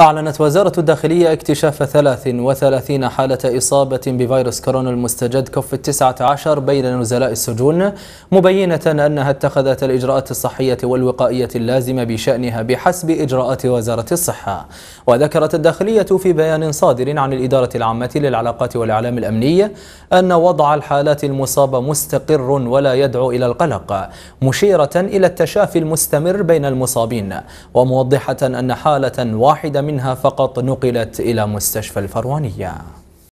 أعلنت وزارة الداخلية اكتشاف 33 حالة إصابة بفيروس كورونا المستجد كوف 19 بين نزلاء السجون مبينة أنها اتخذت الإجراءات الصحية والوقائية اللازمة بشأنها بحسب إجراءات وزارة الصحة وذكرت الداخلية في بيان صادر عن الإدارة العامة للعلاقات والإعلام الأمنية أن وضع الحالات المصابة مستقر ولا يدعو إلى القلق مشيرة إلى التشافي المستمر بين المصابين وموضحة أن حالة واحدة من منها فقط نقلت إلى مستشفى الفروانية